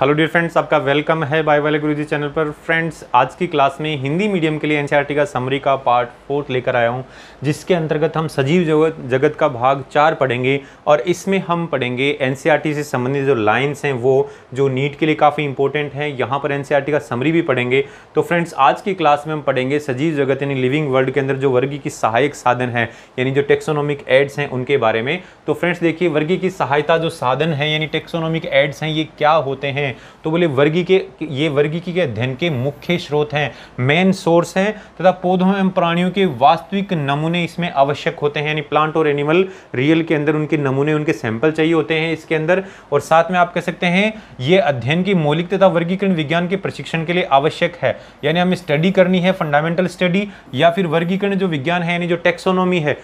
hello dear friends आपका welcome है बाय वाले गुरुजी चैनल पर फ्रेंड्स आज की क्लास में हिंदी मीडियम के लिए एनसीईआरटी e का समरी का पार्ट फोर्थ लेकर आया हूं जिसके अंतर्गत हम सजीव जगत जगत का भाग चार पढ़ेंगे और इसमें हम पढ़ेंगे एनसीईआरटी e से संबंधित जो लाइन्स हैं वो जो नीट के लिए काफ़ी इंपॉर्टेंट हैं यहाँ पर एन e का समरी भी पढ़ेंगे तो फ्रेंड्स आज की क्लास में हम पढ़ेंगे सजीव जगत यानी लिविंग वर्ल्ड के अंदर जो वर्गी की सहायक साधन है यानी जो टेक्सोनॉमिक एड्स हैं उनके बारे में तो फ्रेंड्स देखिए वर्गी की सहायता जो साधन है यानी टेक्सोनॉमिक एड्स हैं ये क्या होते हैं हैं तो बोले वर्गी के ये वर्गी के अध्ययन के मुख्य स्रोत हैं मेन सोर्स हैं तथा पौधों एवं प्राणियों के वास्तविक नमूने इसमें आवश्यक होते हैं यानी प्लांट और एनिमल रियल के अंदर उनके नमूने उनके सैंपल चाहिए होते हैं इसके अंदर और साथ में आप कह सकते हैं ये अध्ययन की मौलिक तथा वर्गीकरण विज्ञान के प्रशिक्षण के लिए आवश्यक है यानी हमें स्टडी करनी है फंडामेंटल स्टडी या फिर वर्गीकरण जो विज्ञान है यानी जो टेक्सोनॉमी है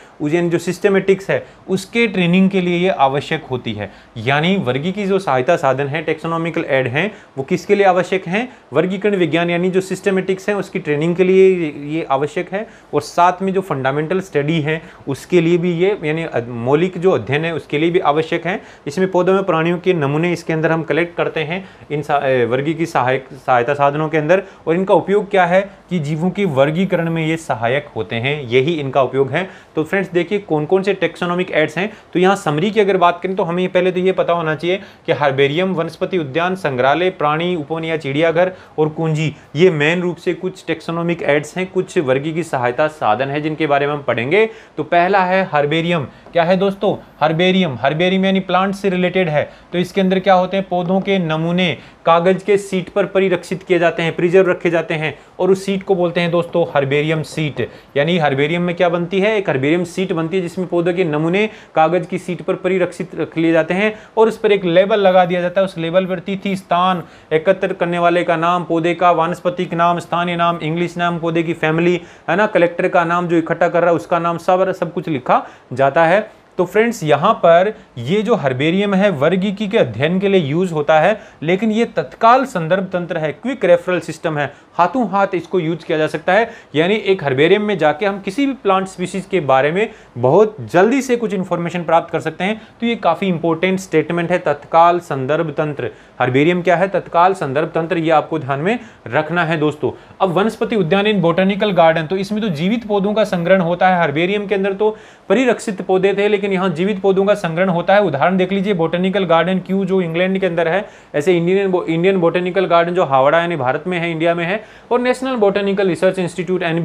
जो सिस्टमेटिक्स है उसके ट्रेनिंग के लिए ये आवश्यक होती है यानी वर्गी की जो सहायता साधन है टेक्सोनॉमिकल ऐड हैं वो किसके लिए आवश्यक हैं वर्गीकरण विज्ञान यानी जो सिस्टमेटिक्स हैं उसकी ट्रेनिंग के लिए ये आवश्यक है और साथ में जो फंडामेंटल स्टडी है उसके लिए भी ये यानी मौलिक जो अध्ययन है उसके लिए भी आवश्यक है इसमें पौधों में प्राणियों के नमूने इसके अंदर हम कलेक्ट करते हैं इन वर्गी की सहायक सहायता साधनों के अंदर और इनका उपयोग क्या है कि जीवों के वर्गीकरण में ये सहायक होते हैं यही इनका उपयोग है तो फ्रेंड्स देखिए कौन कौन से टेक्सोनॉमिक एड्स हैं तो यहाँ समरी की अगर बात करें तो हमें पहले तो ये पता होना चाहिए कि हार्बेरियम वनस्पति उद्यान संग्रहालय प्राणी उपवन या चिड़ियाघर और कुंजी ये मेन रूप से कुछ टेक्सोनॉमिक एड्स हैं कुछ वर्गी की सहायता साधन है जिनके बारे में हम पढ़ेंगे तो पहला है हर्बेरियम क्या है दोस्तों हर्बेरियम हर्बेरियम यानी प्लांट से रिलेटेड है तो इसके अंदर क्या होते हैं पौधों के नमूने कागज के सीट पर परिरक्षित किए जाते हैं प्रिजर्व रखे जाते हैं और उस सीट को बोलते हैं दोस्तों हर्बेरियम सीट यानी हर्बेरियम में क्या बनती है एक हर्बेरियम सीट बनती है जिसमें पौधों के नमूने कागज की सीट पर परिरक्षित रख लिए जाते हैं और उस पर एक लेबल लगा दिया जाता है उस लेबल पर तिथि स्थान एकत्र करने वाले का नाम पौधे का वानस्पतिक नाम स्थानीय नाम इंग्लिश नाम पौधे की फैमिली है ना कलेक्टर का नाम जो इकट्ठा कर रहा है उसका नाम सब सब कुछ लिखा जाता है तो फ्रेंड्स यहाँ पर ये जो हर्बेरियम है वर्गीकी के अध्ययन के लिए यूज होता है लेकिन ये तत्काल संदर्भ तंत्र है क्विक रेफरल सिस्टम है हाथों हाथ इसको यूज किया जा सकता है यानी एक हर्बेरियम में जाके हम किसी भी प्लांट स्पीसीज के बारे में बहुत जल्दी से कुछ इन्फॉर्मेशन प्राप्त कर सकते हैं तो ये काफ़ी इंपॉर्टेंट स्टेटमेंट है तत्काल संदर्भ तंत्र हर्बेरियम क्या है तत्काल संदर्भ तंत्र ये आपको ध्यान में रखना है दोस्तों अब वनस्पति उद्यान इन बोटेनिकल गार्डन तो इसमें तो जीवित पौधों का संग्रहण होता है हर्बेरियम के अंदर तो परिरक्षित पौधे थे लेकिन यहाँ जीवित पौधों का संग्रहण होता है उदाहरण देख लीजिए बोटेनिकल गार्डन क्यू जो इंग्लैंड के अंदर है ऐसे इंडियन इंडियन बोटेनिकल गार्डन जो हावड़ा यानी भारत में है इंडिया में है और नेशनल बोटेनिकल रिसर्च इंस्टीट्यूट एन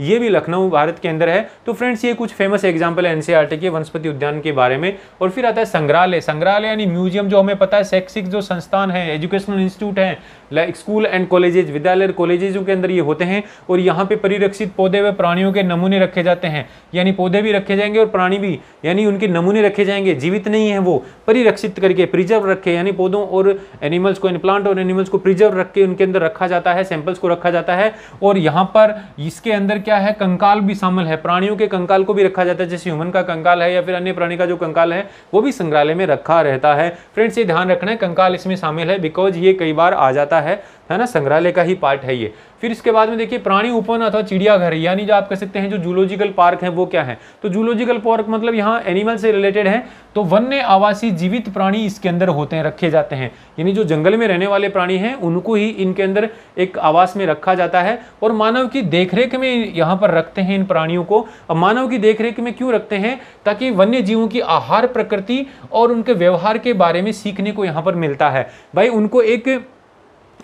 ये भी लखनऊ भारत के अंदर है तो फ्रेंड्स ये कुछ फेमस एग्जाम्पल है एनसीआरटी e के वनस्पति उद्यान के बारे में और फिर आता है संग्रहालय संग्रहालय यानी म्यूजियम जो हमें पता है शैक्षिक जो संस्थान है एजुकेशनल इंस्टीट्यूट है लाइक स्कूल एंड कॉलेजेज विद्यालय कॉलेजेज के अंदर ये होते हैं और यहाँ पे परिरक्षित पौधे व प्राणियों के नमूने रखे जाते हैं यानी पौधे भी रखे जाएंगे और प्राणी भी यानी उनके नमूने रखे जाएंगे जीवित नहीं है वो परिरक्षित करके प्रिजर्व रखे यानी पौधों और एनिमल्स को प्लांट और एनिमल्स को प्रिजर्व रख के उनके अंदर रखा जाता है सैंपल्स को रखा जाता है और यहाँ पर इसके अंदर क्या है कंकाल भी शामिल है प्राणियों के कंकाल को भी रखा जाता है जैसे ह्यूमन का कंकाल है या फिर अन्य प्राणी का जो कंकाल है वो भी संग्रहालय में रखा रहता है फ्रेंड्स ये ध्यान रखना है कंकाल इसमें शामिल है बिकॉज ये कई बार आ जाता है है ना संग्रहालय का ही पार्ट है ये फिर इसके बाद में देखिए प्राणी उपवन अथवा चिड़ियाघर यानी जो आप कह सकते हैं जो जूलॉजिकल पार्क है वो क्या है तो जूलॉजिकल पार्क मतलब यहाँ एनिमल से रिलेटेड है तो वन्य आवासीय जीवित प्राणी इसके अंदर होते हैं रखे जाते हैं यानी जो जंगल में रहने वाले प्राणी हैं उनको ही इनके अंदर एक आवास में रखा जाता है और मानव की देखरेख में यहाँ पर रखते हैं इन प्राणियों को अब मानव की देखरेख में क्यों रखते हैं ताकि वन्य जीवों की आहार प्रकृति और उनके व्यवहार के बारे में सीखने को यहाँ पर मिलता है भाई उनको एक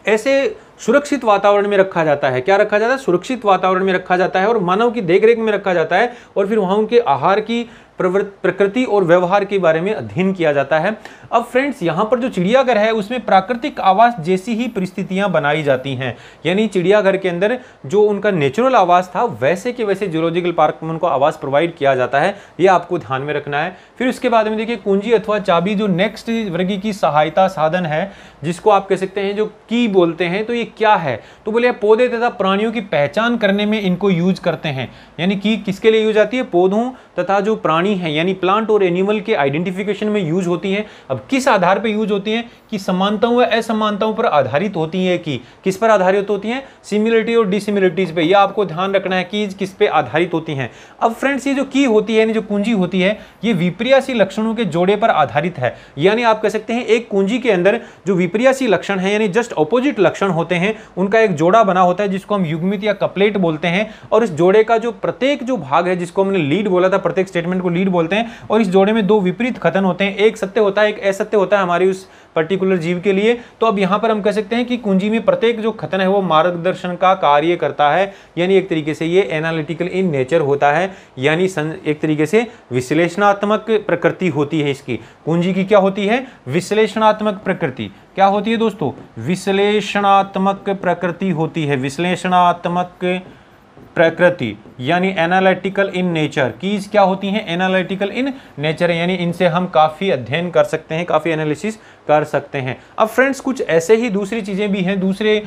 ऐसे सुरक्षित वातावरण में रखा जाता है क्या रखा जाता है सुरक्षित वातावरण में रखा जाता है और मानव की देखरेख में रखा जाता है और फिर वहाँ उनके आहार की प्रकृति और व्यवहार के बारे में अध्ययन किया जाता है अब फ्रेंड्स यहाँ पर जो चिड़ियाघर है उसमें प्राकृतिक आवास जैसी ही परिस्थितियाँ बनाई जाती हैं यानी चिड़ियाघर के अंदर जो उनका नेचुरल आवास था वैसे के वैसे जूलॉजिकल पार्क में उनको आवास प्रोवाइड किया जाता है ये आपको ध्यान में रखना है फिर उसके बाद में देखिए कुंजी अथवा चाबी जो नेक्स्ट वर्गी की सहायता साधन है जिसको आप कह सकते हैं जो की बोलते हैं तो ये क्या है तो बोले पौधे तथा प्राणियों की पहचान करने में इनको यूज करते हैं यानी की किसके लिए यूज आती है पौधों तथा जो प्राणी प्राणी हैं यानी प्लांट और एनिमल के आइडेंटिफिकेशन में यूज होती हैं अब किस आधार पर यूज होती हैं कि समानताओं व असमानताओं पर आधारित होती हैं कि किस पर आधारित होती हैं सिमिलरिटी और डिसिमिलरिटीज़ पे ये आपको ध्यान रखना है कि किस पे आधारित होती हैं अब फ्रेंड्स ये जो की होती है यानी जो कुंजी होती है ये विप्रियासी लक्षणों के जोड़े पर आधारित है यानी आप कह सकते हैं एक कुंजी के अंदर जो विप्रियासी लक्षण है यानी जस्ट अपोजिट लक्षण होते हैं उनका एक जोड़ा बना होता है जिसको हम युग्मित या कपलेट बोलते हैं और इस जोड़े का जो प्रत्येक जो भाग है जिसको हमने लीड बोला था प्रत्येक स्टेटमेंट को रीड बोलते हैं और इस जोड़े में दो विपरीत कथन होते हैं एक सत्य होता है एक असत्य होता है हमारी उस पर्टिकुलर जीव के लिए तो अब यहाँ पर हम कह सकते हैं कि कुंजी में प्रत्येक जो कथन है वो मार्गदर्शन का कार्य करता है यानी एक तरीके से ये एनालिटिकल इन नेचर होता है यानी एक तरीके से विश्लेषणात्मक प्रकृति होती है इसकी कुंजी की क्या होती है विश्लेषणात्मक प्रकृति क्या होती है दोस्तों विश्लेषणात्मक प्रकृति होती है विश्लेषणात्मक प्रकृति यानी एनालिटिकल इन नेचर कीज क्या होती हैं एनालिटिकल इन नेचर यानी इनसे हम काफ़ी अध्ययन कर सकते हैं काफ़ी एनालिसिस कर सकते हैं अब फ्रेंड्स कुछ ऐसे ही दूसरी चीज़ें भी हैं दूसरे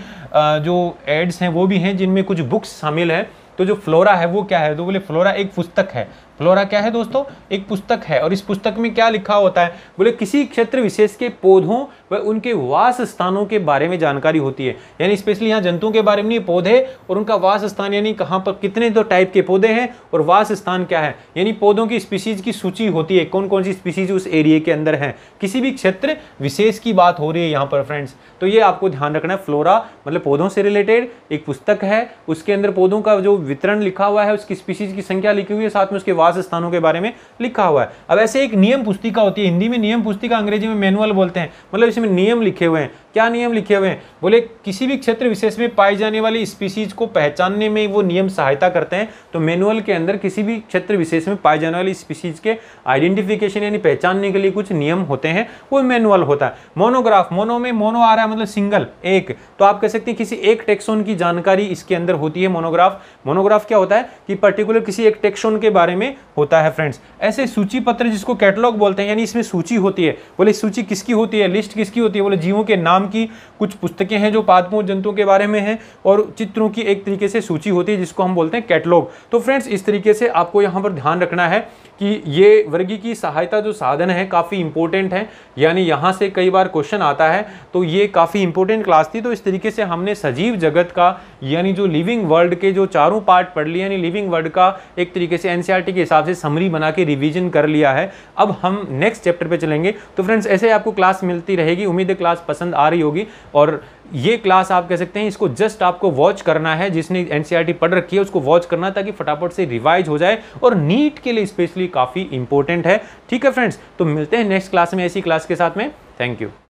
जो एड्स हैं वो भी हैं जिनमें कुछ बुक्स शामिल हैं तो जो फ्लोरा है वो क्या है तो बोले फ्लोरा एक पुस्तक है फ्लोरा क्या है दोस्तों एक पुस्तक है और इस पुस्तक में क्या लिखा होता है बोले किसी क्षेत्र विशेष के पौधों व उनके वास स्थानों के बारे में जानकारी होती है यानी स्पेशली यहाँ जंतुओं के बारे में नहीं पौधे और उनका वास स्थान यानी कहाँ पर कितने तो टाइप के पौधे हैं और वास स्थान क्या है यानी पौधों की स्पीसीज की सूची होती है कौन कौन सी स्पीसीज उस एरिए के अंदर है किसी भी क्षेत्र विशेष की बात हो रही है यहाँ पर फ्रेंड्स तो ये आपको ध्यान रखना है फ्लोरा मतलब पौधों से रिलेटेड एक पुस्तक है उसके अंदर पौधों का जो वितरण लिखा हुआ है उसकी स्पीसीज की संख्या लिखी हुई है साथ में उसके आवास स्थानों के बारे में लिखा हुआ है अब ऐसे एक नियम पुस्तिका होती है हिंदी में नियम पुस्तिका अंग्रेजी में मैनुअल बोलते हैं मतलब इसमें नियम लिखे हुए हैं क्या नियम लिखे हुए हैं बोले किसी भी क्षेत्र विशेष में पाई जाने वाली स्पीसीज को पहचानने में वो नियम सहायता करते हैं तो मैनुअल के अंदर किसी भी क्षेत्र विशेष में पाई जाने वाली स्पीसीज के आइडेंटिफिकेशन यानी पहचानने के लिए कुछ नियम होते हैं वो मैनुअल होता है मोनोग्राफ मोनो में मोनो आ रहा है मतलब सिंगल एक तो आप कह सकते हैं किसी एक टेक्सोन की जानकारी इसके अंदर होती है मोनोग्राफ मोनोग्राफ क्या होता है कि पर्टिकुलर किसी एक टेक्सोन के बारे में होता है फ्रेंड्स ऐसे सूची पत्र जिसको कैटलॉग बोलते हैं यानी इसमें सूची होती है बोले सूची किसकी होती है लिस्ट किसकी होती है बोले जीवों के नाम की कुछ पुस्तकें हैं जो पादपों जंतुओं के बारे में हैं और चित्रों की एक तरीके से सूची होती है जिसको हम बोलते हैं कैटलॉग तो फ्रेंड्स इस तरीके से आपको यहाँ पर ध्यान रखना है कि ये वर्गी की सहायता जो साधन है काफ़ी इंपॉर्टेंट है यानी यहाँ से कई बार क्वेश्चन आता है तो ये काफ़ी इंपॉर्टेंट क्लास थी तो इस तरीके से हमने सजीव जगत का यानी जो लिविंग वर्ल्ड के जो चारों पार्ट पढ़ लिए यानी लिविंग वर्ल्ड का एक तरीके से एनसीआरटी e के हिसाब से समरी बना के रिविजन कर लिया है अब हम नेक्स्ट चैप्टर पर चलेंगे तो फ्रेंड्स ऐसे आपको क्लास मिलती रहेगी उम्मीद है क्लास पसंद आ रही होगी और ये क्लास आप कह सकते हैं इसको जस्ट आपको वॉच करना है जिसने एनसीईआरटी e पढ़ रखी है उसको वॉच करना ताकि फटाफट से रिवाइज हो जाए और नीट के लिए स्पेशली काफ़ी इंपॉर्टेंट है ठीक है फ्रेंड्स तो मिलते हैं नेक्स्ट क्लास में ऐसी क्लास के साथ में थैंक यू